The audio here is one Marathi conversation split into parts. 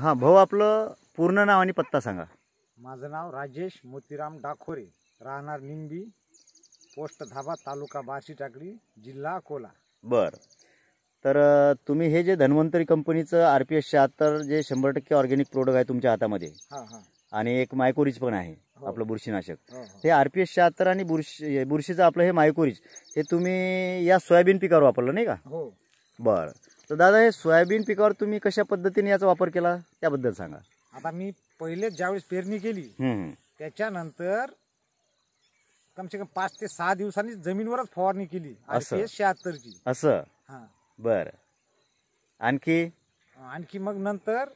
हां भाऊ आपलं पूर्ण नाव आणि पत्ता सांगा माझं नाव राजेश मोतीराम डाखोरे राहणार निंबी पोस्ट धाबा तालुका बार्शी टाकडी जिल्हा अकोला बर तर तुम्ही हे जे धन्वंतरी कंपनीचं आर पी एस शहात्तर जे शंभर टक्के ऑर्गेनिक प्रोडक्ट आहे तुमच्या हातामध्ये आणि एक मायकोरीज पण आहे हो. आपलं बुरशीनाशक हो, हो. हे आर पी एस शहात्तर आणि बुरशी बुरशीचं आपलं हे मायकोरीज हे तुम्ही या सोयाबीन पिकावर वापरलं नाही का हो बर तर दादा हे सोयाबीन पिकावर तुम्ही कशा पद्धतीने याचा वापर केला त्याबद्दल सांगा आता मी पहिले ज्यावेळेस पेरणी केली त्याच्यानंतर त्याच्यानंतर कमसे कम पाच ते सहा दिवसांनी जमीनवरच फवारणी केली असं. शहात्तर ची असं हा बरं आणखी आणखी मग नंतर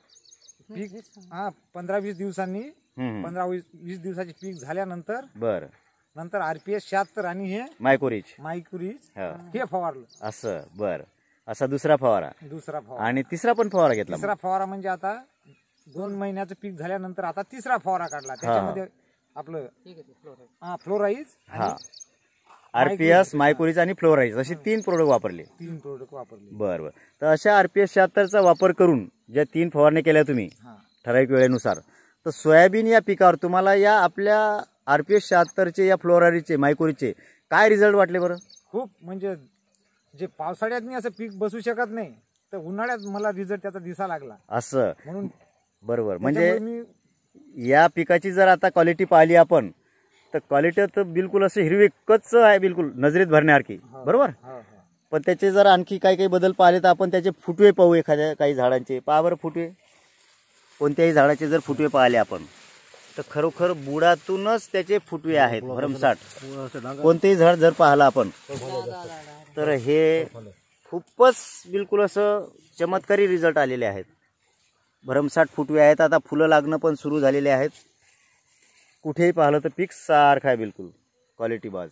पीक हा पंधरा वीस दिवसांनी पंधरा वीस दिवसाची पीक झाल्यानंतर बरं नंतर आरपीएस शहात्तर आणि हे मायकुरीज मायकुरीज हे फवारलं असं बरं असा दुसरा फवारा दुसरा फवारा आणि तिसरा पण फवारा घेतला तिसरा फवारा म्हणजे आता दोन महिन्याचं पीक झाल्यानंतर आता तिसरा फवारा काढला त्याच्यामध्ये आपलं हा फ्लोराईज हा आरपीएस मायकोरीज आणि फ्लोराईज असे तीन प्रोडक्ट वापरले तीन प्रोडक्ट वापरले बरं बरं तर अशा आरपीएस शहात्तरचा वापर करून ज्या तीन फवारण्या केल्या तुम्ही ठराविक वेळेनुसार तर सोयाबीन या पिकावर तुम्हाला या आपल्या आरपीएस शहात्तरचे या फ्लोरारीचे मायकोरीचे काय रिझल्ट वाटले बरं खूप म्हणजे जे पावसाळ्यात मी असं पीक बसू शकत नाही तर उन्हाळ्यात मला रिझल्ट त्याचा दिसा लागला असं म्हणून बरोबर म्हणजे मी या पिकाची जर आता क्वालिटी पाहिली आपण तर क्वालिटी तर बिलकुल असं हिरवी आहे बिलकुल नजरेत भरण्यासारखी बरोबर पण त्याचे जर आणखी काही काही बदल पाहिले तर आपण त्याचे फुटवे पाहू एखाद्या काही झाडांचे पावर फुटवे कोणत्याही झाडाचे जर फुटवे पाहिले आपण तर खरोखर बुडातूनच त्याचे फुटवे आहेत भरमसाठ कोणतेही झाड जर पाहिलं आपण हो, हो, हो. तर हे खूपच बिलकुल असं चमत्कारी रिझल्ट आलेले आहेत भरमसाठ फुटवे आहेत आता फुलं लागणं पण सुरू झालेले आहेत कुठेही पाहिलं तर पीक सारखं आहे बिलकुल क्वालिटी बाज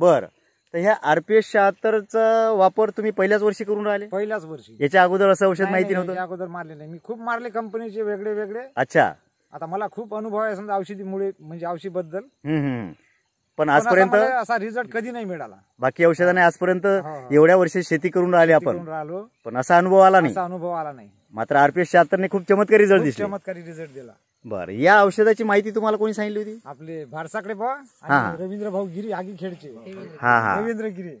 बर तर ह्या आर पी एस शहात्तरचा वापर तुम्ही पहिल्याच वर्षी करून राहिले पहिल्याच वर्षी याच्या अगोदर असं औषध माहिती नव्हतं अगोदर मारले नाही मी खूप मारले कंपनीचे वेगळे वेगळे अच्छा आता मला खूप अनुभव आहे समजा औषधीमुळे म्हणजे औषधीबद्दल पण आजपर्यंत असा रिझल्ट कधी नाही मिळाला बाकी औषधाने आजपर्यंत हो, हो. एवढ्या वर्षी शेती करून राहिली आपण पण असा अनुभव आला नाही अनुभव आला नाही मात्र आरपीएस शहात्तरने खूप चमत्कारी रिझल्ट दिसला चमत्कारी रिझल्ट दिला बर या औषधाची माहिती तुम्हाला कोणी सांगितली होती आपले भारसाकडे बा रवींद्र भाऊ गिरी आगी खेडचे हा हा रवींद्र गिरी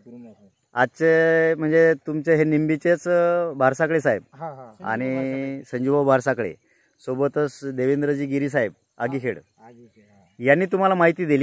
आजचे म्हणजे तुमचे हे निंबीचेच भारसाकडे साहेब आणि संजीवभाऊ भारसाकडे सोबतच देवेंद्रजी गिरी साहेब आगीखेड यांनी तुम्हाला माहिती दिली